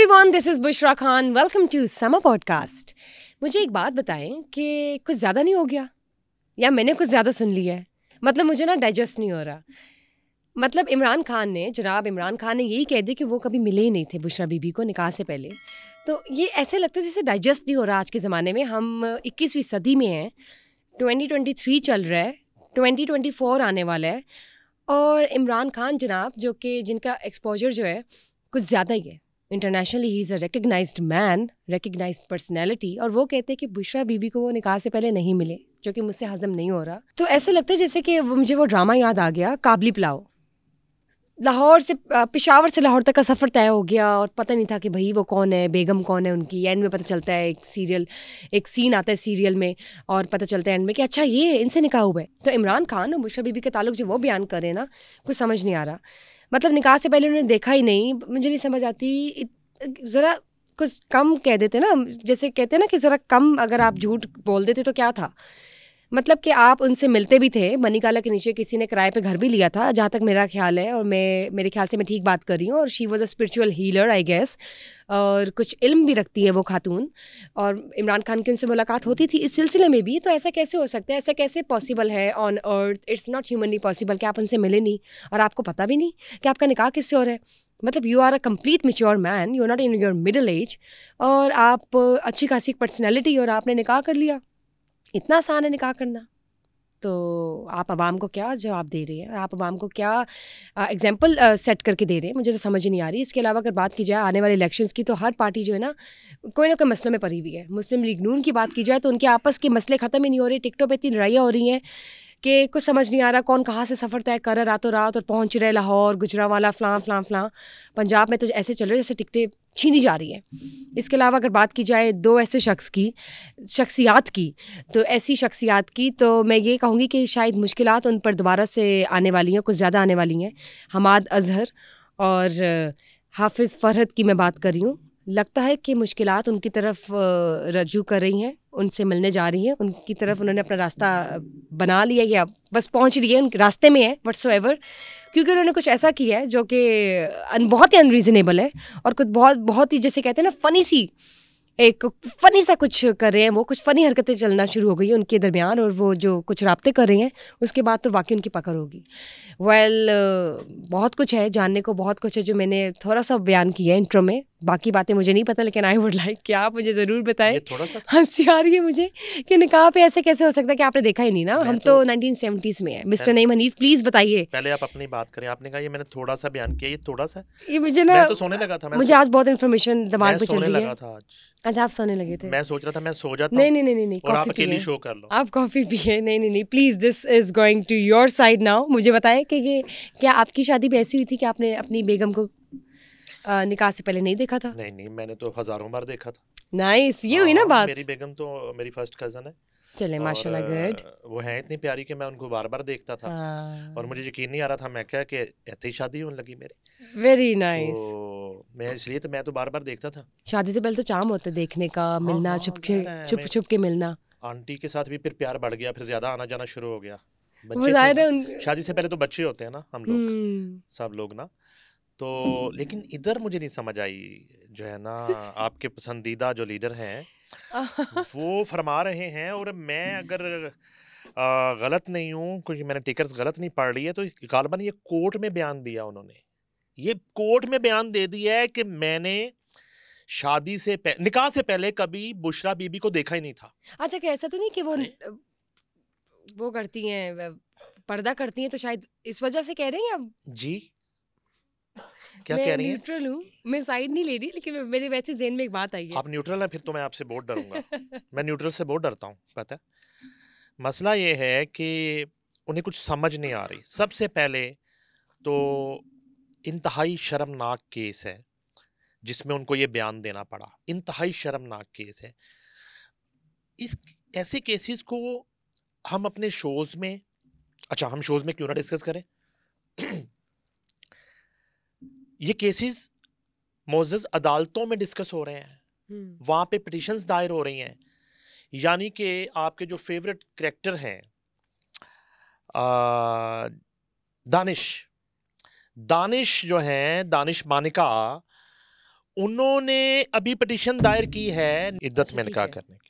Everyone this is Bushra Khan welcome to Sama podcast मुझे एक बात बताएं कि कुछ ज़्यादा नहीं हो गया या मैंने कुछ ज़्यादा सुन लिया है मतलब मुझे ना डाइजेस्ट नहीं हो रहा मतलब इमरान खान ने जनाब इमरान खान ने यही कह दिया कि वो कभी मिले ही नहीं थे बुशरा बीबी को निकाह से पहले तो ये ऐसे लगता है जैसे डाइजेस्ट नहीं हो रहा आज के ज़माने में हम इक्कीसवीं सदी में हैं 2023 चल रहा है 2024 आने वाला है और इमरान खान जनाब जो कि जिनका एक्सपोजर जो है कुछ ज़्यादा ही है इंटरनेशनली ही is a recognised man recognised personality और वो कहते हैं कि बुशरा बीबी को वो निकाह से पहले नहीं मिले जो कि मुझसे हजम नहीं हो रहा तो ऐसे लगता है जैसे कि वो मुझे वो ड्रामा याद आ गया काबली पुलाव लाहौर से पिशावर से लाहौर तक का सफ़र तय हो गया और पता नहीं था कि भाई वो कौन है बेगम कौन है उनकी एंड में पता चलता है एक सीरियल एक सीन आता है सीरियल में और पता चलता है एंड में कि अच्छा ये इनसे निकाह हुआ है तो इमरान खान और मुशा बीबी के ताल्लुक जो वो बयान करें ना कुछ समझ नहीं आ रहा मतलब निकाह से पहले उन्होंने देखा ही नहीं मुझे नहीं समझ आती ज़रा कुछ कम कह देते ना जैसे कहते ना कि ज़रा कम अगर आप झूठ बोल देते तो क्या था मतलब कि आप उनसे मिलते भी थे मनीकाला के नीचे किसी ने किराए पे घर भी लिया था जहाँ तक मेरा ख्याल है और मैं मेरे ख्याल से मैं ठीक बात कर रही हूँ और she was a spiritual healer I guess और कुछ इल्म भी रखती है वो खातून और इमरान खान की उनसे मुलाकात होती थी इस सिलसिले में भी तो ऐसा कैसे हो सकता है ऐसा कैसे पॉसिबल है on earth it's not humanly possible कि आप उनसे मिले नहीं और आपको पता भी नहीं कि आपका निकाह किससे और है मतलब you are a complete mature man you are not in your middle age और आप अच्छी खासी पर्सनैलिटी और आपने निकाह कर लिया इतना आसान है निकाह करना तो आप आवाम को क्या जवाब दे रहे हैं आप आवाम को क्या एग्जाम्पल सेट करके दे रहे हैं मुझे तो समझ ही नहीं आ रही इसके अलावा अगर बात की जाए आने वाले इलेक्शंस की तो हर पार्टी जो है ना कोई ना कोई मसलों में पड़ी हुई है मुस्लिम लीग नून की बात की जाए तो उनके आपस के मसले ख़त्म ही नहीं हो रहे टिकटों पर इतनी लड़ाइयाँ हो रही हैं कि कुछ समझ नहीं आ रहा कौन कहाँ से सफ़र तय कर रहा रातों रात और पहुँच रहे लाहौर गुजरा वाला फ़लाँ फ़लाँ फ़लाँ पंजाब में तो ऐसे चल रहे जैसे टिकटें छीनी जा रही है इसके अलावा अगर बात की जाए दो ऐसे शख्स की शख्सियात की तो ऐसी शख्सियात की तो मैं ये कहूँगी कि शायद मुश्किल उन पर दोबारा से आने वाली हैं कुछ ज़्यादा आने वाली हैं हमाद अजहर और हाफिज़ फरहत की मैं बात कर रही हूँ लगता है कि मुश्किल उनकी तरफ रजू कर रही हैं उनसे मिलने जा रही हैं उनकी तरफ उन्होंने अपना रास्ता बना लिया या बस पहुंच रही है उनके रास्ते में है वट्स एवर क्योंकि उन्होंने कुछ ऐसा किया है जो कि बहुत ही अनरीजनेबल है और कुछ बहुत बहुत ही जैसे कहते हैं ना फ़नी सी एक फ़नी सा कुछ कर रहे हैं वो कुछ फ़नी हरकतें चलना शुरू हो गई उनके दरमियान और वो जो कुछ रबते कर रही हैं उसके बाद तो वाकई उनकी पकड़ होगी वेल well, बहुत कुछ है जानने को बहुत कुछ है जो मैंने थोड़ा सा बयान किया है इंट्रो में बाकी बातें मुझे नहीं पता लेकिन आई वुड लाइक कि आप मुझे ज़रूर बताएं थोड़ा सा हंसी आ रही है मुझे कि निकाह पे ऐसे कैसे हो सकता है कि आपने देखा ही नहीं ना हम तो, तो सेवेंटीज में है मिस्टर नईम हनीफ प्लीज़ बताइए पहले आप अपनी बात करें आपने कहा ये मैंने थोड़ा सा बयान किया ये थोड़ा सा ये मुझे ना तो सोने लगा था मुझे आज बहुत इन्फॉर्मेशन दिमाग में चल रही है आज आप सोने लगे थे मैं सोच रहा था मैं सो जाता नहीं नहीं नहीं नहीं कॉफी आप अकेली शो कर लो आप कॉफ़ी पिए नहीं नहीं नहीं please this is going to your side now मुझे बताएं कि ये क्या आपकी शादी भी ऐसी हुई थी कि आपने अपनी बेगम को निकाह से पहले नहीं देखा था नहीं नहीं मैंने तो हजारों बार देखा था नाइस ये हुई ना हाँ, बात मेरी बेगम तो मेरी फर्स्ट कजन है चले माशाल्लाह गुड वो है इतनी प्यारी कि मैं उनको बार बार देखता था हाँ। और मुझे यकीन नहीं आ रहा था मैं क्या कि ऐसे ही शादी होने लगी मेरी वेरी नाइस तो मैं इसलिए तो मैं तो बार बार देखता था शादी से पहले तो चाम होता देखने का हाँ, मिलना छुप छुप छुप के मिलना आंटी के साथ भी फिर प्यार बढ़ गया फिर ज्यादा आना जाना शुरू हो गया शादी से पहले तो बच्चे होते हैं ना हम लोग हम्म। सब लोग ना तो लेकिन इधर मुझे नहीं समझ आई जो है ना आपके पसंदीदा जो लीडर हैं वो फरमा रहे हैं और मैं अगर आ, गलत नहीं हूँ क्योंकि मैंने टिकर्स गलत नहीं पढ़ ली है तो गालबन ये कोर्ट में बयान दिया उन्होंने ये कोर्ट में बयान दे दिया है कि मैंने शादी से पह, निकाह से पहले कभी बुशरा बीबी को देखा ही नहीं था अच्छा कैसा ऐसा तो नहीं कि वो वो करती हैं पर्दा करती हैं तो शायद इस वजह से कह रहे हैं अब जी क्या कह रही न्यूट्रल हूँ मैं साइड नहीं ले रही लेकिन मेरे वैसे जेन में एक बात आई है आप न्यूट्रल हैं फिर तो मैं आपसे बहुत डरूंगा मैं न्यूट्रल से बहुत डरता हूँ पता है मसला ये है कि उन्हें कुछ समझ नहीं आ रही सबसे पहले तो इंतहाई शर्मनाक केस है जिसमें उनको ये बयान देना पड़ा इंतहाई शर्मनाक केस है इस ऐसे केसेस को हम अपने शोज़ में अच्छा हम शोज़ में क्यों ना डिस्कस करें ये केसेस मोजज अदालतों में डिस्कस हो रहे हैं हम्म। वहाँ पे पटिशन दायर हो रही हैं यानी कि आपके जो फेवरेट करेक्टर हैं दानिश दानिश जो हैं दानिश मानिका उन्होंने अभी पटिशन दायर की है इद्दत अच्छा, में निकाह करने की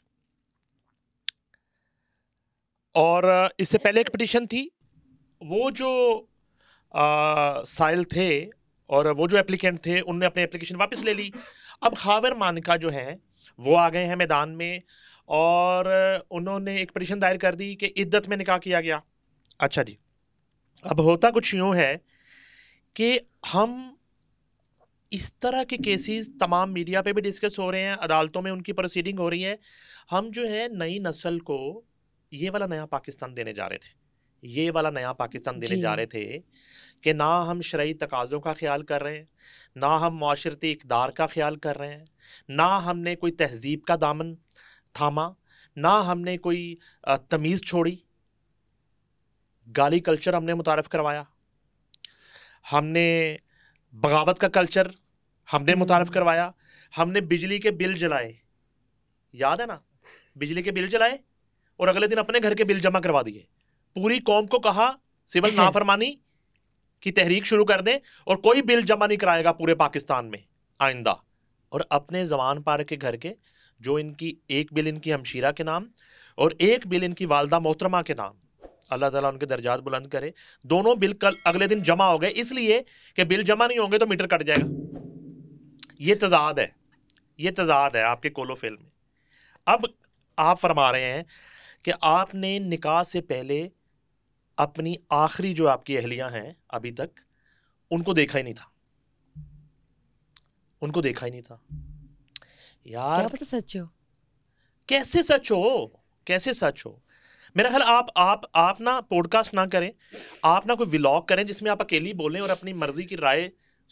और इससे पहले एक पटिशन थी वो जो आ, साइल थे और वो जो एप्लीकेंट थे उनने अपनी एप्लीकेशन वापस ले ली अब खावर मानका जो है वो आ गए हैं मैदान में और उन्होंने एक पटिशन दायर कर दी कि इद्दत में निकाह किया गया अच्छा जी अब होता कुछ यूँ है कि हम इस तरह के केसेस तमाम मीडिया पे भी डिस्कस हो रहे हैं अदालतों में उनकी प्रोसीडिंग हो रही है हम जो है नई नस्ल को ये वाला नया पाकिस्तान देने जा रहे थे ये वाला नया पाकिस्तान देने जा रहे थे कि ना हम शर्य तकाज़ों का ख्याल कर रहे हैं ना हम माशरती इकदार का ख्याल कर रहे हैं ना हमने कोई तहजीब का दामन थामा ना हमने कोई तमीज़ छोड़ी गाली कल्चर हमने मुतारफ़ करवाया हमने बगावत का कल्चर हमने मुतारफ़ करवाया हमने बिजली के बिल जलाए याद है ना बिजली के बिल जलाए और अगले दिन अपने घर के बिल जमा करवा दिए पूरी कौम को कहा सिविल नाफरमानी की तहरीक शुरू कर दें और कोई बिल जमा नहीं कराएगा पूरे पाकिस्तान में आइंदा और अपने जवान पार के घर के जो इनकी एक बिल इनकी हमशीरा के नाम और एक बिल इनकी वालदा मोहतरमा के नाम अल्लाह ताला उनके दर्जात बुलंद करे दोनों बिल कल अगले दिन जमा हो गए इसलिए कि बिल जमा नहीं होंगे तो मीटर कट जाएगा ये तजाद है ये तजाद है आपके कोलो फिल्म में अब आप फरमा रहे हैं कि आपने निकाह से पहले अपनी आखिरी जो आपकी अहलियां हैं अभी तक उनको देखा ही नहीं था उनको देखा ही नहीं था यार क्या पता सच हो कैसे सच हो कैसे सच हो मेरा ख्याल आप आप आप ना पॉडकास्ट ना करें आप ना कोई व्लॉग करें जिसमें आप अकेली बोलें और अपनी मर्जी की राय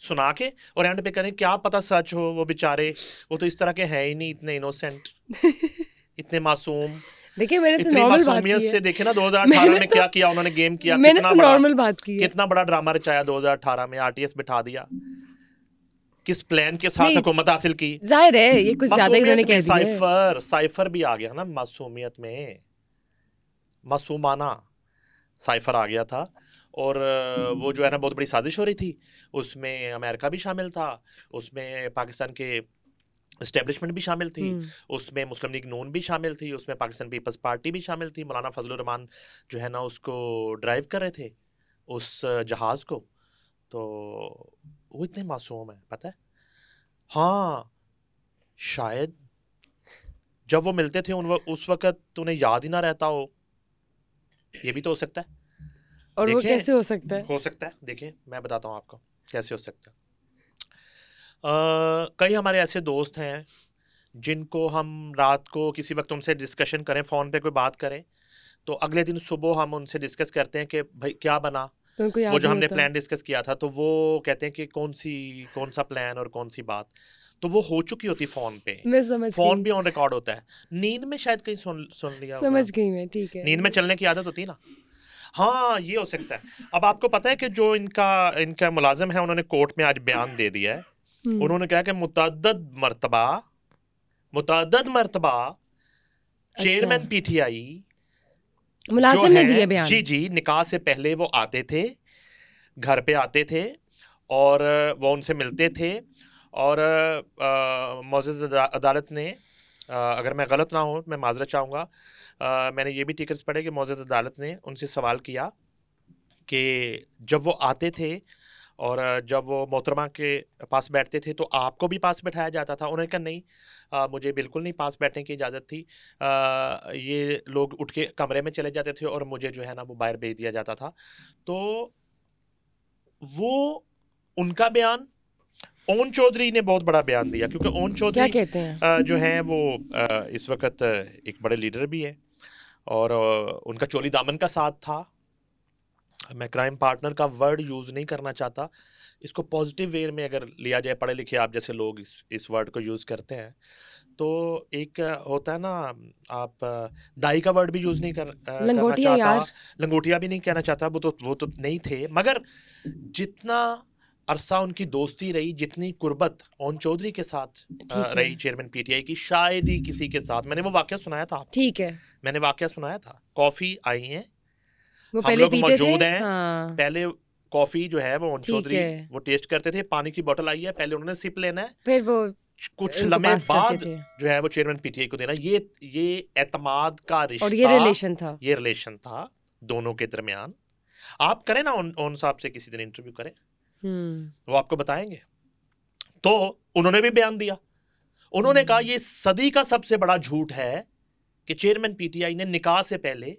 सुना के और एंड पे करें क्या पता सच हो वो बेचारे वो तो इस तरह के हैं ही नहीं इतने इनोसेंट इतने मासूम देखिए मैंने तो नॉर्मल बात की है से देखे ना 2018 में तो, क्या किया उन्होंने गेम किया मैंने कितना तो नॉर्मल बात की है कितना बड़ा ड्रामा रचाया 2018 में आरटीएस बिठा दिया किस प्लान के साथ हुकूमत हासिल की जाहिर है ये कुछ ज्यादा ही उन्होंने कह दिया साइफर साइफर भी आ गया ना मासूमियत में मासूमाना साइफर आ गया था और वो जो है ना बहुत बड़ी साजिश हो रही थी उसमें अमेरिका भी शामिल था उसमें पाकिस्तान के इस्टेबलिशमेंट भी शामिल थी हम्म। उसमें मुस्लिम लीग नून भी शामिल थी उसमें पाकिस्तान पीपल्स पार्टी भी शामिल थी मौलाना फजल फजलरहमान जो है ना उसको ड्राइव कर रहे थे उस जहाज़ को तो वो इतने मासूम हैं पता है हाँ शायद जब वो मिलते थे उन व, उस वक़्त उन्हें याद ही ना रहता हो ये भी तो हो सकता है और वो कैसे हो सकता है हो सकता है देखिए मैं बताता हूँ आपको कैसे हो सकता है कई हमारे ऐसे दोस्त हैं जिनको हम रात को किसी वक्त उनसे डिस्कशन करें फ़ोन पे कोई बात करें तो अगले दिन सुबह हम उनसे डिस्कस करते हैं कि भाई क्या बना तो वो जो हमने प्लान डिस्कस किया था तो वो कहते हैं कि कौन सी कौन सा प्लान और कौन सी बात तो वो हो चुकी होती फोन पे मैं समझ फोन भी ऑन रिकॉर्ड होता है नींद में शायद कहीं सुन सुन लिया समझ गई मैं ठीक है नींद में चलने की आदत होती है ना हाँ ये हो सकता है अब आपको पता है कि जो इनका इनका मुलाजिम है उन्होंने कोर्ट में आज बयान दे दिया है हम्म। उन्होंने कहा कि मुतद मरतबा मुतद मरतबा अच्छा। चेयरमैन पीटीआई मुलाजिम ने दिए बयान जी जी निकाह से पहले वो आते थे घर पे आते थे और वो उनसे मिलते थे और मोजिज अदालत ने आ, अगर मैं गलत ना हूँ मैं माजरा चाहूँगा मैंने ये भी टिकट्स पढ़े कि मोजिज अदालत ने उनसे सवाल किया कि जब वो आते थे और जब वो मोहतरमा के पास बैठते थे तो आपको भी पास बैठाया जाता था उन्होंने कहा नहीं आ, मुझे बिल्कुल नहीं पास बैठने की इजाज़त थी आ, ये लोग उठ के कमरे में चले जाते थे और मुझे जो है ना वो बाहर भेज दिया जाता था तो वो उनका बयान ओन चौधरी ने बहुत बड़ा बयान दिया क्योंकि ओन चौधरी क्या कहते हैं जो है वो इस वक्त एक बड़े लीडर भी है और उनका चोली दामन का साथ था मैं क्राइम पार्टनर का वर्ड यूज़ नहीं करना चाहता इसको पॉजिटिव वे में अगर लिया जाए पढ़े लिखे आप जैसे लोग इस इस वर्ड को यूज़ करते हैं तो एक होता है ना आप दाई का वर्ड भी यूज़ नहीं कर लंगोटिया यार लंगोटिया भी नहीं कहना चाहता वो तो वो तो नहीं थे मगर जितना अरसा उनकी दोस्ती रही जितनी कुर्बत ओन चौधरी के साथ रही चेयरमैन पीटीआई की शायद ही किसी के साथ मैंने वो वाक्य सुनाया था ठीक है मैंने वाक्य सुनाया था कॉफ़ी आई है वो पहले हम लोग मौजूद हैं हाँ। पहले कॉफी जो है वो चौधरी वो टेस्ट करते थे पानी की बोतल आई है पहले उन्होंने सिप लेना है फिर वो कुछ लम्हे बाद जो है वो चेयरमैन पीटीए को देना ये ये एतमाद का रिश्ता और ये रिलेशन था ये रिलेशन था दोनों के दरमियान आप करें ना उन, उन साहब से किसी दिन इंटरव्यू करें हम्म। वो आपको बताएंगे तो उन्होंने भी बयान दिया उन्होंने कहा हम्म। ये सदी का सबसे बड़ा झूठ है कि चेयरमैन पीटीआई ने निकाह से पहले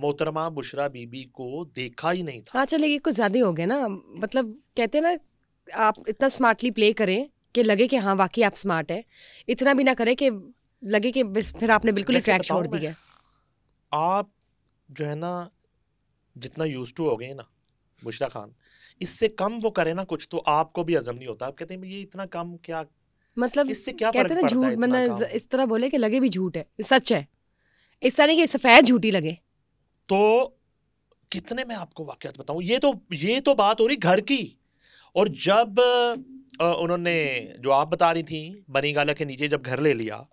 मोहतरमा बुशरा बीबी को देखा ही नहीं था अच्छा हाँ, लेकिन कुछ ज्यादा हो गया ना मतलब कहते हैं ना आप इतना स्मार्टली प्ले करें कि लगे कि हाँ वाकई आप स्मार्ट है इतना भी ना करें कि लगे कि फिर आपने बिल्कुल ट्रैक छोड़ दिया आप जो है ना जितना यूज टू हो गए ना बुशरा खान इससे कम वो करे ना कुछ तो आपको भी अजम नहीं होता आप कहते हैं ये इतना कम क्या मतलब इससे क्या कहते हैं ना झूठ मतलब इस तरह बोले कि लगे भी झूठ है सच है इस तरह की सफेद झूठी लगे तो कितने मैं आपको वाकत बताऊं ये तो ये तो बात हो रही घर की और जब उन्होंने जो आप बता रही थी बनी गाला के नीचे जब घर ले लिया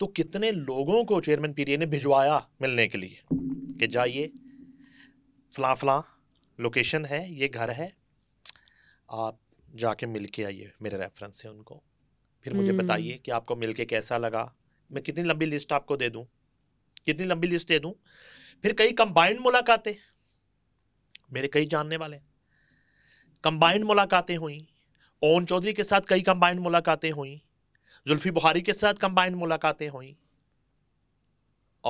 तो कितने लोगों को चेयरमैन पीडीए ने भिजवाया मिलने के लिए कि जाइए फला फला लोकेशन है ये घर है आप जाके मिल के आइए मेरे रेफरेंस से उनको फिर मुझे हम्म। बताइए कि आपको मिल के कैसा लगा मैं कितनी लंबी लिस्ट आपको दे दूँ कितनी लंबी लिस्ट दे दूँ फिर कई कंबाइंड मुलाकातें मेरे कई जानने वाले कंबाइंड मुलाकातें हुई ओन चौधरी के साथ कई कंबाइंड मुलाकातें हुई जुल्फी बुहारी के साथ कंबाइंड मुलाकातें हुई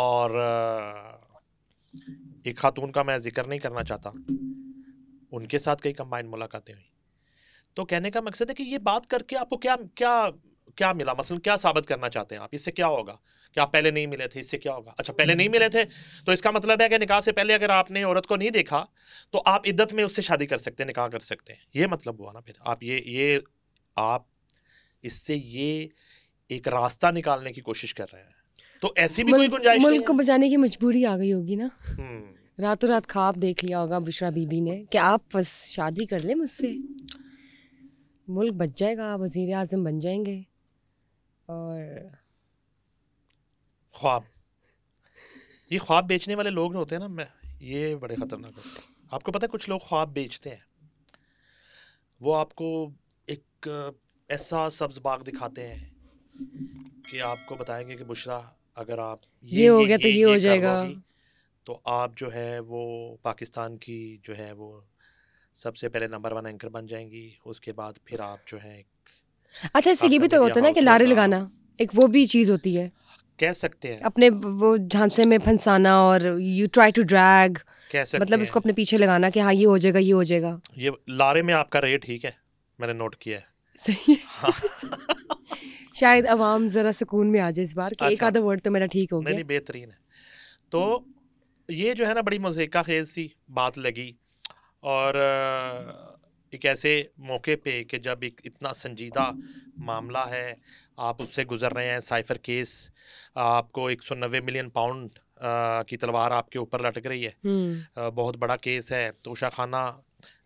और एक खातून का मैं जिक्र नहीं करना चाहता उनके साथ कई कंबाइंड मुलाकातें हुई तो कहने का मकसद है कि ये बात करके आपको क्या क्या क्या मिला मसलन क्या साबित करना चाहते हैं आप इससे क्या होगा कि आप पहले नहीं मिले थे इससे क्या होगा अच्छा पहले नहीं हम्म। मिले थे तो इसका मतलब है कि निकाह से पहले अगर आपने औरत को नहीं देखा तो आप इद्दत में उससे शादी कर सकते हैं निकाह कर सकते हैं ये मतलब हुआ ना फिर आप ये ये आप इससे ये एक रास्ता निकालने की कोशिश कर रहे हैं तो ऐसी भी कोई गुंजाइश मुल्क को बचाने की मजबूरी आ गई होगी ना हम्म। रातों रात खाब देख लिया होगा बुशरा बीबी ने कि आप बस शादी कर ले मुझसे मुल्क बच जाएगा वजीर आजम बन जाएंगे और ख्वाब ये ख्वाब बेचने वाले लोग जो होते हैं ना मैं ये बड़े ख़तरनाक होते हैं आपको पता है कुछ लोग ख्वाब बेचते हैं वो आपको एक ऐसा सब्ज बाग दिखाते हैं कि आपको बताएंगे कि बुशरा अगर आप ये, ये हो गया तो ये, ये ये हो जाएगा तो आप जो है वो पाकिस्तान की जो है वो सबसे पहले नंबर वन एंकर बन जाएंगी उसके बाद फिर आप जो है अच्छा इससे ये भी तो होता है ना कि नारे लगाना एक वो भी चीज़ होती है कह सकते हैं अपने वो झांसे में फंसाना और यू ट्राई टू ड्रैग कह सकते मतलब इसको अपने पीछे लगाना कि हाँ ये हो जाएगा ये हो जाएगा ये लारे में आपका रेट ठीक है मैंने नोट किया है सही है हाँ। शायद आवाम जरा सुकून में आ जाए इस बार कि अच्छा, एक आधा वर्ड तो मेरा ठीक हो गया बेहतरीन है तो ये जो है ना बड़ी मजेका खेज सी बात लगी और एक ऐसे मौके पे कि जब एक इतना संजीदा मामला है आप उससे गुजर रहे हैं साइफर केस आपको एक सौ नब्बे मिलियन पाउंड की तलवार आपके ऊपर लटक रही है हम्म। बहुत बड़ा केस है तोशा खाना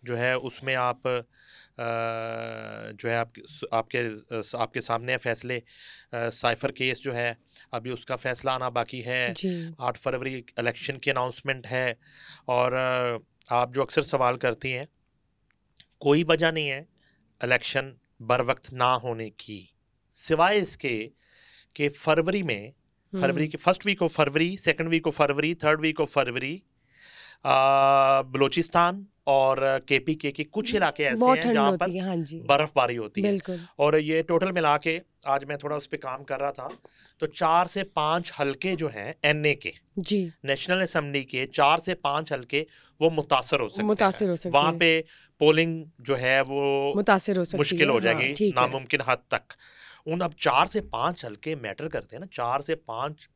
जो है उसमें आप जो है आप, आपके आपके सामने है फैसले साइफर केस जो है अभी उसका फैसला आना बाकी है आठ फरवरी इलेक्शन की अनाउंसमेंट है और आप जो अक्सर सवाल करती हैं कोई वजह नहीं है इलेक्शन बर वक्त ना होने की सिवाय इसके कि फरवरी में फरवरी हम्म। के first week of February second week of February third week of February Balochistan और केपी के के कुछ हम्म, इलाके ऐसे हैं जहाँ पर हाँ बर्फबारी होती है और ये टोटल मिला के आज मैं थोड़ा उस पर काम कर रहा था तो चार से पांच हल्के जो हैं ए के जी नेशनल असम्बली के चार से पांच हल्के वो मुतासर हो सकते मुतासर हो सकते वहाँ पे पोलिंग जो है वो मुतासर हो सकती मुश्किल हो जाएगी हाँ, नामुमकिन हद तक उन अब चार से पांच हल्के मैटर करते हैं ना चार से पांच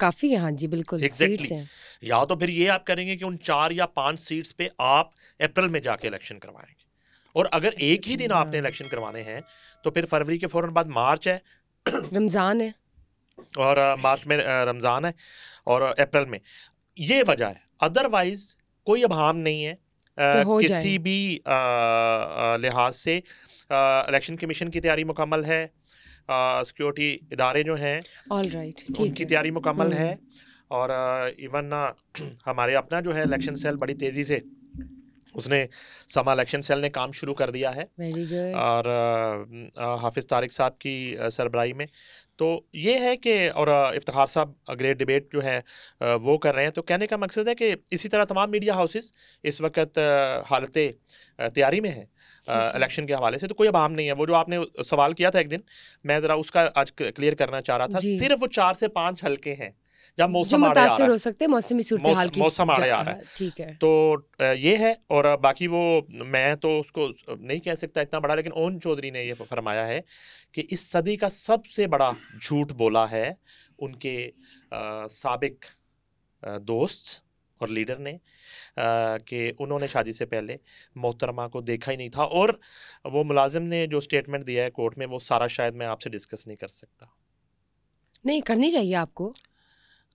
काफी है हाँ जी बिल्कुल exactly. हैं। या तो फिर ये आप करेंगे कि उन चार या पांच सीट्स पे आप अप्रैल में जाके इलेक्शन करवाएंगे और अगर अच्छा, एक ही दिन हाँ। आपने इलेक्शन करवाने हैं तो फिर फरवरी के फौरन बाद मार्च है रमज़ान है और मार्च में रमज़ान है और अप्रैल में ये वजह है अदरवाइज कोई अभाम नहीं है तो किसी भी लिहाज से इलेक्शन कमीशन की तैयारी मुकम्मल है सिक्योरिटी इदारे जो हैं right, उनकी तैयारी मुकम्मल हम्म। है और इवन हमारे अपना जो है इलेक्शन सेल बड़ी तेज़ी से उसने समा इलेक्शन सेल ने काम शुरू कर दिया है और हाफिज़ तारिक साहब की सरबराही में तो ये है कि और इफ्तार साहब ग्रेट डिबेट जो है वो कर रहे हैं तो कहने का मकसद है कि इसी तरह तमाम मीडिया हाउसेस इस वक्त हालत तैयारी में है इलेक्शन के हवाले से तो कोई अब आम नहीं है वो जो आपने सवाल किया था एक दिन मैं ज़रा उसका आज क्लियर करना चाह रहा था सिर्फ वो चार से पांच हल्के हैं जब मौसम मुतासर हो सकते हैं की मौसम आ रहा है ठीक है तो ये है और बाकी वो मैं तो उसको नहीं कह सकता इतना बड़ा लेकिन ओन चौधरी ने ये फरमाया है कि इस सदी का सबसे बड़ा झूठ बोला है उनके सबक दोस्त और लीडर ने कि उन्होंने शादी से पहले मोहतरमा को देखा ही नहीं था और वो मुलाजिम ने जो स्टेटमेंट दिया है कोर्ट में वो सारा शायद मैं आपसे डिस्कस नहीं कर सकता नहीं करनी चाहिए आपको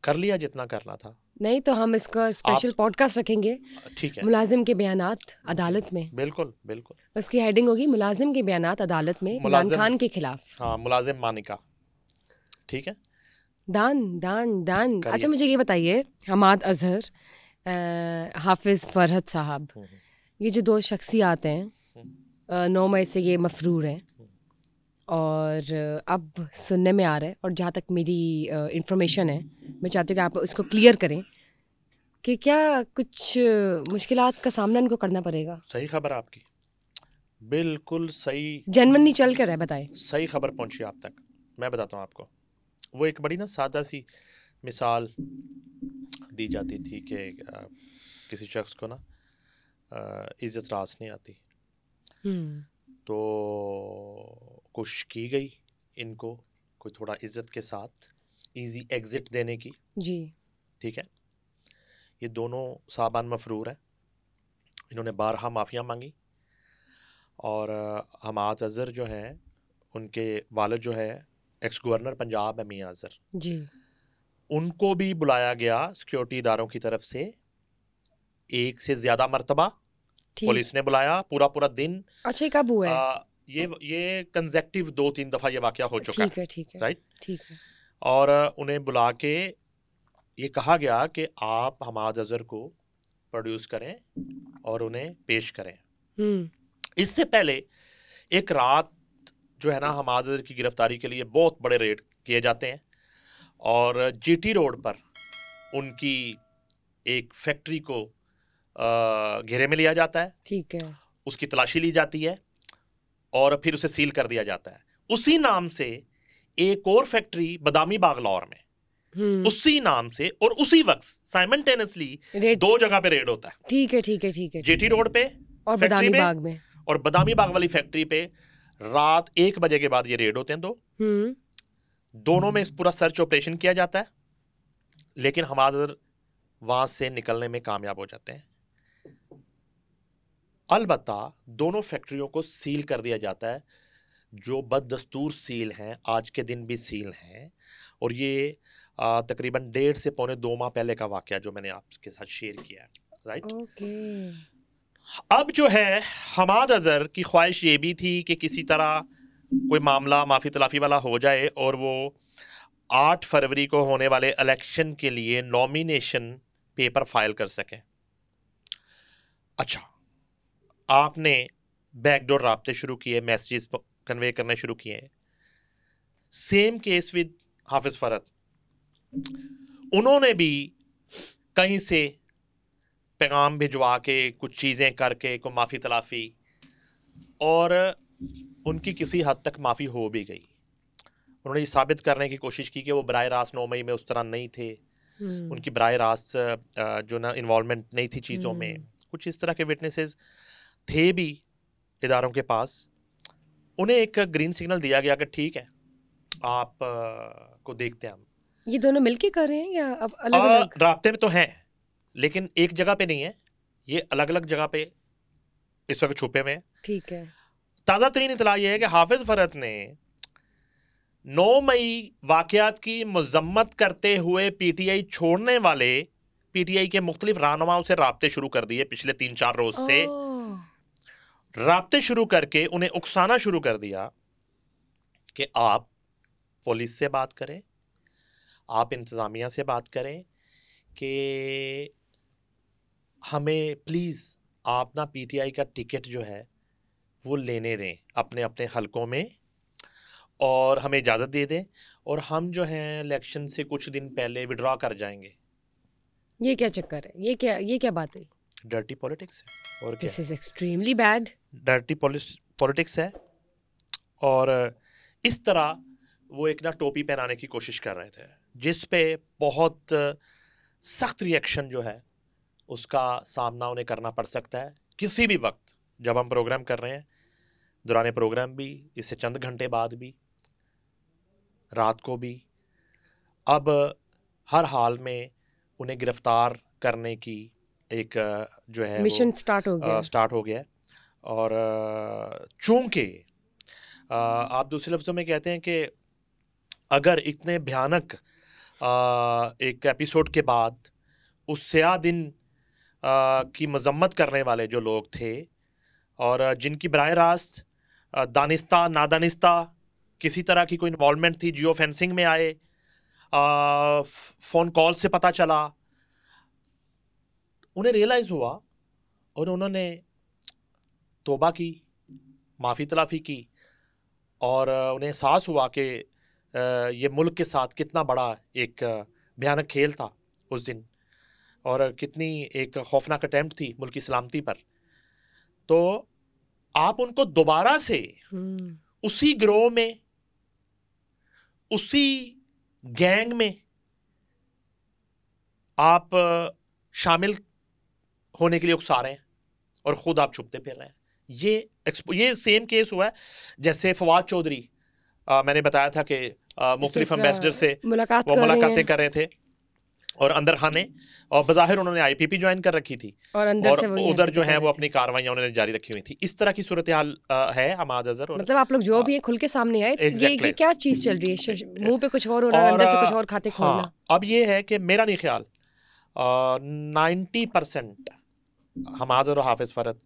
कर लिया जितना करना था नहीं तो हम इसका स्पेशल पॉडकास्ट रखेंगे ठीक है मुलाजिम के बयान अदालत में बिल्कुल बिल्कुल उसकी हेडिंग होगी मुलाजिम के बयान अदालत में इमरान खान के खिलाफ हाँ मुलाजिम मानिका ठीक है दान दान दान अच्छा मुझे ये बताइए हमाद अजहर हाफिज़ फरहत साहब हम्म, हम्म। ये जो दो शख्सियात हैं नौ मई से ये मफरूर हैं हम्म। और अब सुनने में आ रहा है और जहाँ तक मेरी इंफॉर्मेशन है मैं चाहती हूँ कि आप उसको क्लियर करें कि क्या कुछ मुश्किल का सामना इनको करना पड़ेगा सही खबर आपकी बिल्कुल सही जनमनी चल कर है बताएं सही खबर पहुंची आप तक मैं बताता हूँ आपको वो एक बड़ी ना सादा सी मिसाल दी जाती थी कि किसी शख्स को ना इज़्ज़त रास नहीं आती हम्म। तो कोशिश की गई इनको कोई थोड़ा इज़्ज़त के साथ इजी एग्ज़िट देने की जी ठीक है ये दोनों साबान मफरूर हैं इन्होंने बारहा माफ़िया मांगी और हमाद अज़र जो हैं उनके वालद जो है एक्स गवर्नर पंजाब है मियाँ अज़र जी उनको भी बुलाया गया सिक्योरिटी इदारों की तरफ से एक से ज्यादा मरतबा पुलिस ने बुलाया पूरा पूरा दिन अच्छा कब हुआ है ये ये कंजेक्टिव दो तीन दफा ये वाक्य हो चुका ठीक है ठीक है राइट ठीक है और उन्हें बुला के ये कहा गया कि आप हमाद अजहर को प्रोड्यूस करें और उन्हें पेश करें हम्म। इससे पहले एक रात जो है ना हमाद अजहर की गिरफ्तारी के लिए बहुत बड़े रेड किए जाते हैं और जीटी रोड पर उनकी एक फैक्ट्री को घेरे में लिया जाता है ठीक है उसकी तलाशी ली जाती है और फिर उसे सील कर दिया जाता है उसी नाम से एक और फैक्ट्री बदामी बाग लाहौर में हम्म। उसी नाम से और उसी वक्त साइमटेनियसली दो जगह पे रेड होता है ठीक है ठीक है ठीक है जेटी रोड पे और बदामी बाग में और बदामी बाग वाली फैक्ट्री पे रात एक बजे के बाद ये रेड होते हैं दो हम्म। दोनों में पूरा सर्च ऑपरेशन किया जाता है लेकिन हम हमादर वहाँ से निकलने में कामयाब हो जाते हैं अलबत् दोनों फैक्ट्रियों को सील कर दिया जाता है जो बददस्तूर सील हैं आज के दिन भी सील हैं और ये तकरीबन डेढ़ से पौने दो माह पहले का वाक़ जो मैंने आपके साथ शेयर किया है राइट okay. अब जो है हमाद अज़र की ख्वाहिश ये भी थी कि किसी तरह कोई मामला माफ़ी तलाफ़ी वाला हो जाए और वो आठ फरवरी को होने वाले इलेक्शन के लिए नॉमिनेशन पेपर फाइल कर सकें अच्छा आपने बैकडोर रबते शुरू किए मैसेजेस कन्वे करने शुरू किए सेम केस विद हाफिज़ फ़रत उन्होंने भी कहीं से पैगाम भिजवा के कुछ चीज़ें करके को माफ़ी तलाफ़ी और उनकी किसी हद तक माफ़ी हो भी गई उन्होंने ये साबित करने की कोशिश की कि वो बर रास्त नौ मई में उस तरह नहीं थे हम्म। उनकी बर रास्त जो ना इन्वॉलमेंट नहीं थी चीज़ों में हम्म। कुछ इस तरह के विटनेसेस थे भी इदारों के पास उन्हें एक ग्रीन सिग्नल दिया गया कि ठीक है आप को देखते हैं हम ये दोनों मिलके कर रहे हैं या अब अलग अलग में तो हैं लेकिन एक जगह पे नहीं है ये अलग अलग जगह पे इस वक्त छुपे हुए हैं ठीक है ताज़ा तरीन इतला यह है कि हाफिज़ फ़रत ने नौ मई वाक़ात की मजम्मत करते हुए पी टी आई छोड़ने वाले पी टी आई के मुख्तलिफ रहनुमाओं से रबते शुरू कर दिए पिछले तीन चार रोज़ से रबते शुरू करके उन्हें उकसाना शुरू कर दिया कि आप पुलिस से बात करें आप इंतज़ामिया से बात करें कि हमें प्लीज़ आप ना पी टी आई का टिकट जो है वो लेने दें अपने अपने हलकों में और हमें इजाज़त दे दें और हम जो हैं इलेक्शन से कुछ दिन पहले विड्रॉ कर जाएंगे ये क्या चक्कर है ये क्या ये क्या बात है डर्टी पॉलिटिक्स है और this is extremely bad dirty politics है और इस तरह वो एक ना टोपी पहनाने की कोशिश कर रहे थे जिस पे बहुत सख्त रिएक्शन जो है उसका सामना उन्हें करना पड़ सकता है किसी भी वक्त जब हम प्रोग्राम कर रहे हैं दौरान प्रोग्राम भी इससे चंद घंटे बाद भी रात को भी अब हर हाल में उन्हें गिरफ्तार करने की एक जो है मिशन स्टार्ट हो गया स्टार्ट हो गया और चूंकि आप दूसरे लफ्ज़ों में कहते हैं कि अगर इतने भयानक एक एपिसोड के बाद उस सयाह दिन की मजम्मत करने वाले जो लोग थे और जिनकी बर रास्त दानिस्ता नादानिस्ता किसी तरह की कोई इन्वॉलमेंट थी जियो फेंसिंग में आए फ़ोन कॉल से पता चला उन्हें रियलाइज़ हुआ और उन्होंने तोबा की माफ़ी तलाफ़ी की और उन्हें एहसास हुआ कि ये मुल्क के साथ कितना बड़ा एक भयानक खेल था उस दिन और कितनी एक खौफनाक अटैम्प्ट थी मुल्क की सलामती पर तो आप उनको दोबारा से हम्म। उसी ग्रोह में उसी गैंग में आप शामिल होने के लिए उकसा रहे हैं और खुद आप छुपते फिर रहे हैं ये ये सेम केस हुआ है जैसे फवाद चौधरी मैंने बताया था कि मुख्तलिफ एम्बेसडर से मुलाकात मुलाकातें कर रहे थे और अंदर खाने और बाहर उन्होंने आईपीपी ज्वाइन कर रखी थी और अंदर से उधर जो है वो अपनी कार्रवाइयां उन्होंने जारी रखी हुई थी इस तरह की सूरत हाल है हमाद अजहर मतलब आप लोग जो हाँ। भी खुल के सामने आए ये, क्या चीज चल रही है हम्म। मुंह पे कुछ और हो रहा है अंदर से कुछ और खाते हाँ, खोलना अब ये है कि मेरा नहीं ख्याल नाइन्टी परसेंट हमाज और हाफिज फरत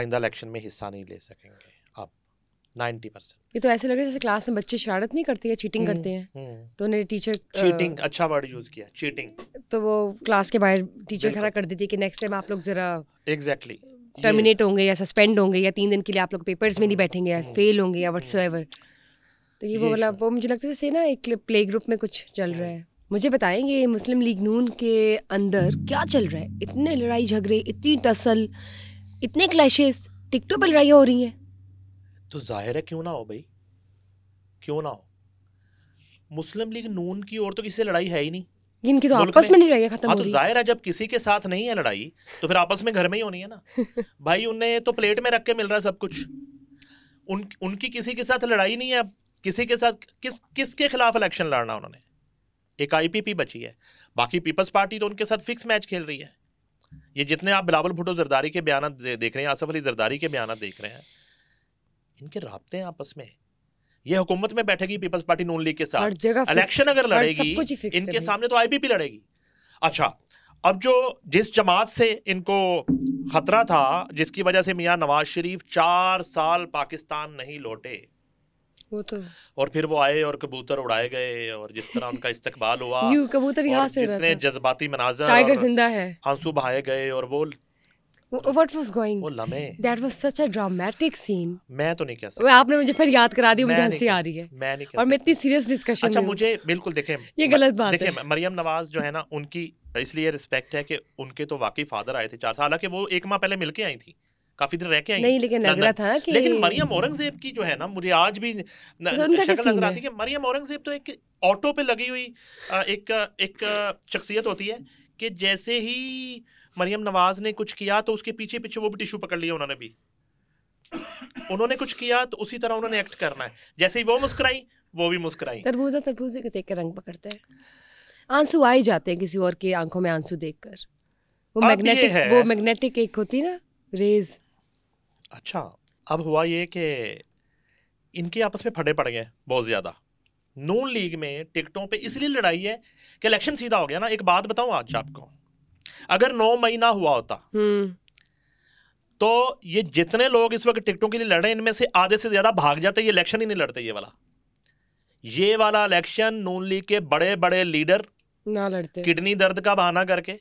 आइंदा इलेक्शन में हिस्सा नहीं ले सकेंगे नाइन्टी परसेंट ये तो ऐसे लग रहा है जैसे क्लास में बच्चे शरारत नहीं करते या चीटिंग हम्म, करते हैं हम्म। तो उन्हें टीचर चीटिंग अच्छा वर्ड यूज किया चीटिंग तो वो क्लास के बाहर टीचर खड़ा कर देती है कि नेक्स्ट टाइम आप लोग जरा एग्जैक्टली टर्मिनेट होंगे या सस्पेंड होंगे या तीन दिन के लिए आप लोग पेपर्स में नहीं हम्म, बैठेंगे या फेल होंगे या वट्स तो ये वो मतलब वो मुझे लगता है जैसे ना एक प्ले ग्रुप में कुछ चल रहा है मुझे बताएंगे मुस्लिम लीग नून के अंदर क्या चल रहा है इतने लड़ाई झगड़े इतनी टसल इतने क्लैशेस टिकटों पर लड़ाइयाँ हो रही हैं तो ज़ाहिर है क्यों ना हो भाई क्यों ना हो मुस्लिम लीग नून की ओर तो किसी से लड़ाई है ही नहीं इनकी तो आपस में नहीं खत्म हो हाँ, तो जाहिर है जब किसी के साथ नहीं है लड़ाई तो फिर आपस में घर में ही होनी है ना भाई उन्हें तो प्लेट में रख के मिल रहा है सब कुछ उन उनकी किसी के साथ लड़ाई नहीं है अब किसी के साथ किस किसके खिलाफ इलेक्शन लड़ना उन्होंने एक आईपीपी बची है बाकी पीपल्स पार्टी तो उनके साथ फिक्स मैच खेल रही है ये जितने आप बिलावल भुटो जरदारी के बयान दे, देख रहे हैं आसफ अली जरदारी के बयान देख रहे हैं इनके रबते हैं आपस में ये हुकूमत में बैठेगी पीपल्स पार्टी नून लीग के साथ इलेक्शन अगर लड़ेगी इनके सामने तो आईपीपी लड़ेगी अच्छा अब जो जिस जमात से इनको खतरा था जिसकी वजह से मियां नवाज शरीफ चार साल पाकिस्तान नहीं लौटे वो तो और फिर वो आए और कबूतर उड़ाए गए और जिस तरह उनका इस्तकबाल हुआ कबूतर यहाँ से जज्बाती मनाजर टाइगर जिंदा है आंसू बहाए गए और वो व्हाट वाज गोइंग वो लम्हे that was such a dramatic scene मैं तो नहीं कह सकता आपने मुझे फिर याद करा दी मुझे हंसी आ रही है मैं नहीं कह और मैं इतनी सीरियस डिस्कशन अच्छा मुझे बिल्कुल देखें ये गलत बात है मरियम नवाज जो है ना उनकी इसलिए रिस्पेक्ट है कि उनके तो वाकई फादर आए थे चार साल हालांकि वो एक माह पहले मिलके आई थी काफी दिन रह के आई नहीं लेकिन लग रहा था कि लेकिन मरियम औरंगजेब की जो है ना मुझे आज भी तो शक्ल नजर आती है कि मरियम औरंगजेब तो एक ऑटो पे लगी हुई एक एक शख्सियत होती है कि जैसे ही मरियम नवाज ने कुछ किया तो उसके पीछे पीछे वो भी टिश्यू पकड़ लिया उन्होंने भी उन्होंने कुछ किया तो उसी तरह उन्होंने एक्ट करना है जैसे ही वो मुस्कुराई वो भी मुस्कुराई तरबूजा तरबूजे को देख कर रंग पकड़ते हैं आंसू आ ही जाते हैं किसी और की आंखों में आंसू देख कर वो मैग्नेटिक वो मैग्नेटिक एक होती ना रेज अच्छा अब हुआ ये कि इनके आपस में फटे पड़ गए बहुत ज़्यादा नून लीग में टिकटों पे इसलिए लड़ाई है कि इलेक्शन सीधा हो गया ना एक बात बताऊं आज आपको अगर नौ महीना हुआ होता हम्म। तो ये जितने लोग इस वक्त टिकटों के लिए लड़ रहे इनमें से आधे से ज्यादा भाग जाते ये इलेक्शन ही नहीं लड़ते ये वाला ये वाला इलेक्शन नून लीग के बड़े बड़े लीडर ना लड़ते किडनी दर्द का बहाना करके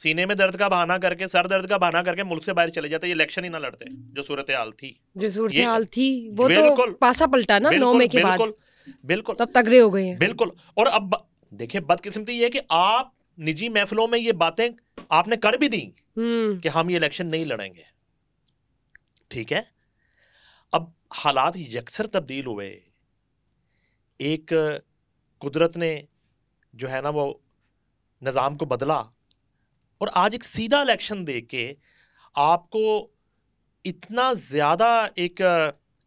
सीने में दर्द का बहाना करके सर दर्द का बहाना करके मुल्क से बाहर चले जाते इलेक्शन ही ना लड़ते जो सूरत हाल थी जो सूरत हाल थी वो तो पासा पलटा ना नौ में के बिल्कुल, बाद बिल्कुल तब तगड़े हो गए बिल्कुल और अब देखिये बदकिस्मती है कि आप निजी महफिलों में ये बातें आपने कर भी दी हम्म। कि हम ये इलेक्शन नहीं लड़ेंगे ठीक है अब हालात यकसर तब्दील हुए एक कुदरत ने जो है ना वो निज़ाम को बदला और आज एक सीधा इलेक्शन दे के आपको इतना ज़्यादा एक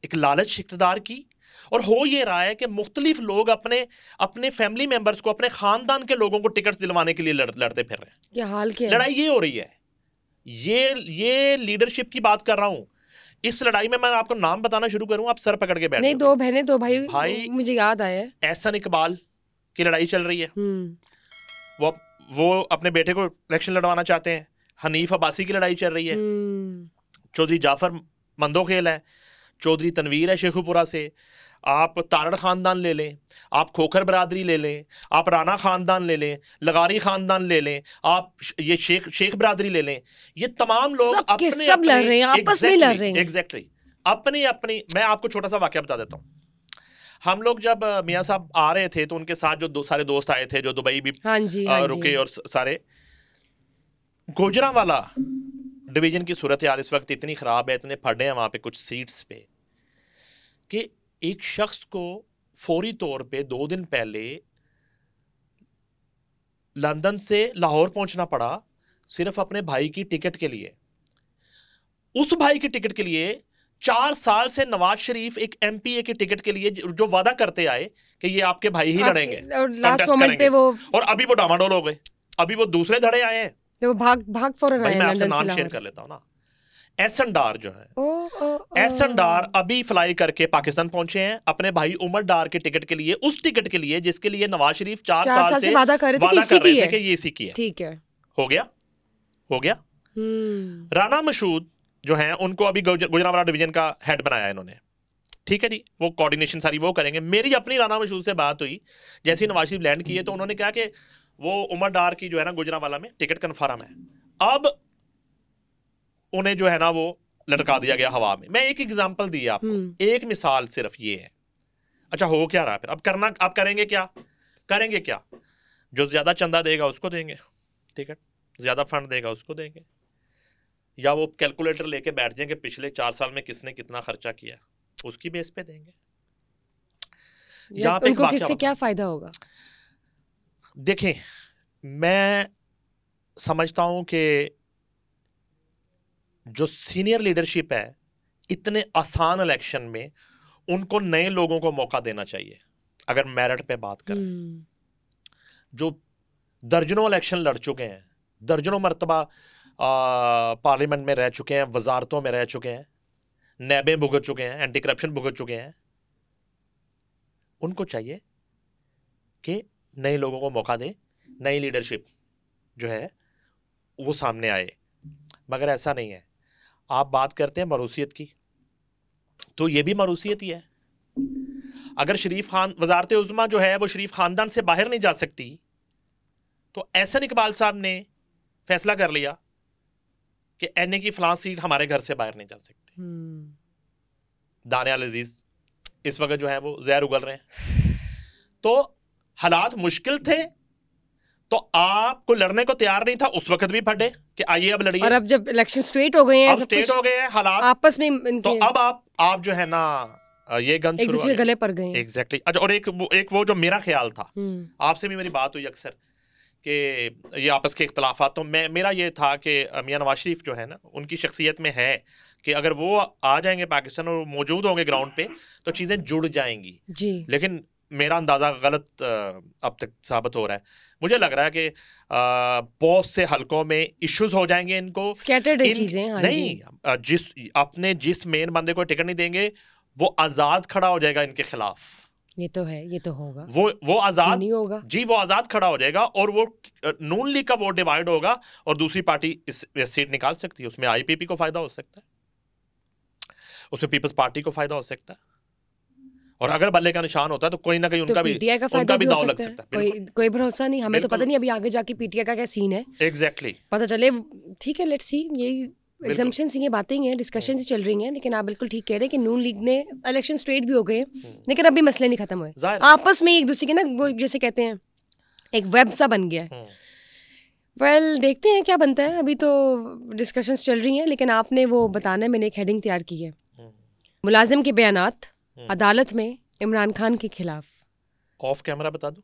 एक लालच इकतदार की और हो ये रहा है कि मुख्तलिफ लोग अपने अपने फैमिली मेम्बर्स को अपने खानदान के लोगों को टिकट दिलवाने के लिए लड़, लड़ते फिर रहे हैं हाल क्या लड़ाई ये हो रही है ये ये लीडरशिप की बात कर रहा हूँ इस लड़ाई में मैं आपको नाम बताना शुरू करूँ आप सर पकड़ के बैठ नहीं दो बहने दो भाई भाई मुझे याद आया ऐसा इकबाल की लड़ाई चल रही है हम्म। वो वो अपने बेटे को इलेक्शन लड़वाना चाहते हैं हनीफ अब्बासी की लड़ाई चल रही है हम्म। चौधरी जाफर मंदोखेल है चौधरी तनवीर है शेखुपुरा से आप तारड़ ख़ानदान ले लें आप खोखर बरदरी ले लें आप राना ख़ानदान ले लें लगारी ख़ानदान ले लें आप ये शेख शेख बरदरी ले लें ये तमाम लोग सब अपने, सब अपने, लड़ रहे हैं आपस में लड़ रहे हैं एग्जैक्टली अपनी अपनी मैं आपको छोटा सा वाक्य बता देता हूँ हम लोग जब मियाँ साहब आ रहे थे तो उनके साथ जो दो सारे दोस्त आए थे जो दुबई भी हाँ जी, हाँ रुके और सारे गोजरा वाला डिवीजन की सूरत यार इस वक्त इतनी ख़राब है इतने फटे हैं वहां पे कुछ सीट्स पे कि एक शख्स को फौरी तौर पे दो दिन पहले लंदन से लाहौर पहुंचना पड़ा सिर्फ अपने भाई की टिकट के लिए उस भाई की टिकट के लिए चार साल से नवाज शरीफ एक एमपीए के टिकट के लिए जो वादा करते आए कि ये आपके भाई ही लड़ेंगे और लास्ट मोमेंट पे वो और अभी वो डामाडोल हो गए अभी वो दूसरे धड़े आए हैं तो भाग भाग फौरन आए मैं आपसे नाम शेयर कर लेता हूँ ना एसन डार जो है ओ, एसन डार अभी फ्लाई करके पाकिस्तान पहुंचे हैं अपने भाई उमर डार के टिकट के लिए उस टिकट के लिए जिसके लिए नवाज शरीफ चार, चार साल, साल से वादा कर रहे थे, कि ये इसी की है ठीक है हो गया हो गया हम्म। राणा मशहूद जो है उनको अभी गुजरावाला डिवीजन का हेड बनाया इन्होंने ठीक है जी वो कोऑर्डिनेशन सारी वो करेंगे मेरी अपनी राणा मशहूद से बात हुई जैसे ही नवाज शरीफ लैंड किए तो उन्होंने कहा कि वो उमर डार की जो है ना गुजरावाला में टिकट कन्फर्म है अब उन्हें जो है ना वो लटका दिया गया हवा में मैं एक एग्जाम्पल दी आपको हम्म। एक मिसाल सिर्फ ये है अच्छा हो क्या रहा फिर अब करना आप करेंगे क्या करेंगे क्या जो ज़्यादा चंदा देगा उसको देंगे ठीक है ज़्यादा फंड देगा उसको देंगे या वो कैलकुलेटर लेके बैठ जाएंगे पिछले चार साल में किसने कितना खर्चा किया उसकी बेस पे देंगे यहाँ पे उनको किससे क्या फायदा होगा देखें मैं समझता हूं कि जो सीनियर लीडरशिप है इतने आसान इलेक्शन में उनको नए लोगों को मौका देना चाहिए अगर मेरिट पे बात करें हम्म। जो दर्जनों इलेक्शन लड़ चुके हैं दर्जनों मरतबा पार्लियामेंट में रह चुके हैं वजारतों में रह चुके हैं नैबे भुगत चुके हैं एंटी करप्शन भुगत चुके हैं उनको चाहिए कि नए लोगों को मौका दें नई लीडरशिप जो है वो सामने आए मगर ऐसा नहीं है आप बात करते हैं मरूसीत की तो ये भी मरूसीत ही है अगर शरीफ खान वजारत उज़मा जो है वो शरीफ ख़ानदान से बाहर नहीं जा सकती तो एहसन इकबाल साहब ने फैसला कर लिया कि एन ए की फलां सीट हमारे घर से बाहर नहीं जा सकती हम्म। दानियाल अजीज इस वक्त जो है वो जहर उगल रहे हैं तो हालात मुश्किल थे तो आपको लड़ने को तैयार नहीं था उस वक्त भी फटे कि आइए अब लड़िए और अब जब इलेक्शन स्ट्रेट हो गए हैं अब स्ट्रेट हो गए हैं हालात आपस में तो अब आप आप जो है ना ये गन एक दूसरे गले पर गए एग्जैक्टली अच्छा और एक वो एक वो जो मेरा ख्याल था हम्म। आपसे भी मेरी बात हुई अक्सर कि ये आपस के इख्तलाफा तो मैं मेरा ये था कि मियाँ नवाज शरीफ जो है ना उनकी शख्सियत में है कि अगर वो आ जाएंगे पाकिस्तान और मौजूद होंगे ग्राउंड पे तो चीज़ें जुड़ जाएंगी जी लेकिन मेरा अंदाज़ा गलत अब तक साबित हो रहा है मुझे लग रहा है कि बहुत से हलकों में इश्यूज हो जाएंगे इनको स्कैटर्ड इन, चीजें हाँ नहीं जिस अपने जिस मेन बंदे को टिकट नहीं देंगे वो आजाद खड़ा हो जाएगा इनके खिलाफ ये तो है ये तो होगा वो वो आजाद नहीं होगा जी वो आजाद खड़ा हो जाएगा और वो नून लीग का वोट डिवाइड होगा और दूसरी पार्टी इस सीट निकाल सकती है उसमें आईपीपी को फायदा हो सकता है उसमें पीपल्स पार्टी को फायदा हो सकता है और अगर बल्ले का निशान होता है तो कोई ना कहीं तो उनका भी पीटीआई का फायदा भी दाव लग सकता है कोई भरोसा नहीं हमें तो पता नहीं अभी आगे जाके पीटीआई का क्या सीन है एग्जैक्टली पता चले ठीक है लेट्स सी ये एग्जामेशन ये बातें हैं डिस्कशन ही चल रही हैं लेकिन आप बिल्कुल ठीक कह रहे हैं कि नून लीग ने इलेक्शन स्ट्रेट भी हो गए हम्म। लेकिन अभी मसले नहीं खत्म हुए आपस में एक दूसरे के ना वो जैसे कहते हैं एक वेब सा बन गया है वेल हम्म। well, देखते हैं क्या बनता है अभी तो डिस्कशंस चल रही हैं लेकिन आपने वो बताने मैंने एक हेडिंग तैयार की है हम्म। मुलाजिम के बयानात हम्म। अदालत में इमरान खान के खिलाफ ऑफ कैमरा बता दो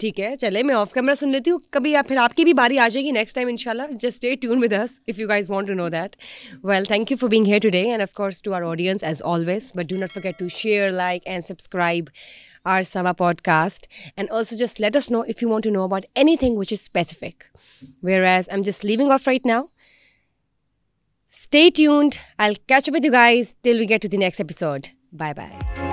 ठीक है चले मैं ऑफ कैमरा सुन लेती हूँ कभी या फिर आपकी भी बारी आ जाएगी नेक्स्ट टाइम इनशाला just stay tune with us if you guys want to know that well thank you for being here today and of course to our audience as always but do not forget to share like and subscribe our our Sama podcast. And also know if you want to know about anything which is specific whereas I am just living off right now Stay tuned. I'll catch up with you guys till we get to the next episode. Bye bye.